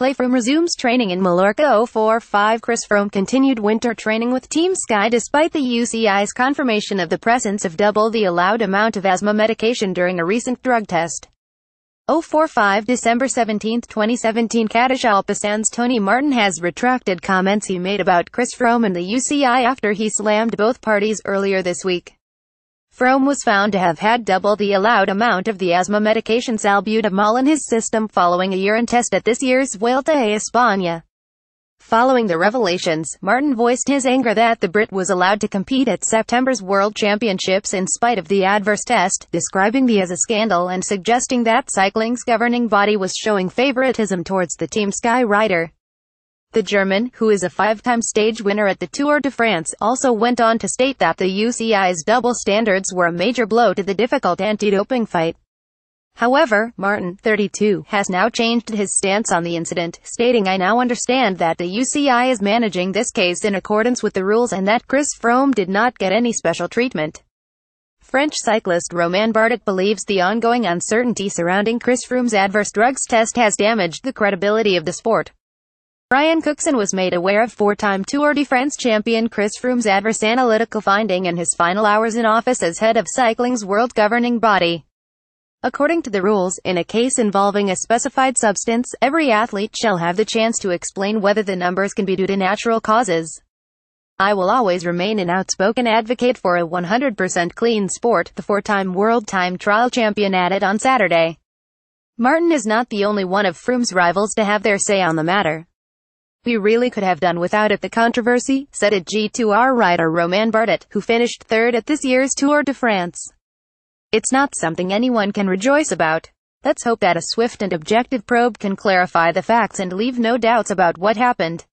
Play Froome resumes training in Mallorca 045 Chris Froome continued winter training with Team Sky despite the UCI's confirmation of the presence of double the allowed amount of asthma medication during a recent drug test. 045 December 17, 2017 Kadish Alpasan's Tony Martin has retracted comments he made about Chris Froome and the UCI after he slammed both parties earlier this week. Frome was found to have had double the allowed amount of the asthma medication salbutamol in his system following a urine test at this year's Vuelta a España. Following the revelations, Martin voiced his anger that the Brit was allowed to compete at September's World Championships in spite of the adverse test, describing the as a scandal and suggesting that cycling's governing body was showing favoritism towards the Team Sky Rider. The German, who is a five-time stage winner at the Tour de France, also went on to state that the UCI's double standards were a major blow to the difficult anti-doping fight. However, Martin, 32, has now changed his stance on the incident, stating I now understand that the UCI is managing this case in accordance with the rules and that Chris Froome did not get any special treatment. French cyclist Romain Bardet believes the ongoing uncertainty surrounding Chris Froome's adverse drugs test has damaged the credibility of the sport. Brian Cookson was made aware of four-time Tour de France champion Chris Froome's adverse analytical finding in his final hours in office as head of cycling's world governing body. According to the rules, in a case involving a specified substance, every athlete shall have the chance to explain whether the numbers can be due to natural causes. I will always remain an outspoken advocate for a 100% clean sport, the four-time world time trial champion added on Saturday. Martin is not the only one of Froome's rivals to have their say on the matter. We really could have done without it the controversy, said a G2R rider Roman Bardet, who finished third at this year's Tour de France. It's not something anyone can rejoice about. Let's hope that a swift and objective probe can clarify the facts and leave no doubts about what happened.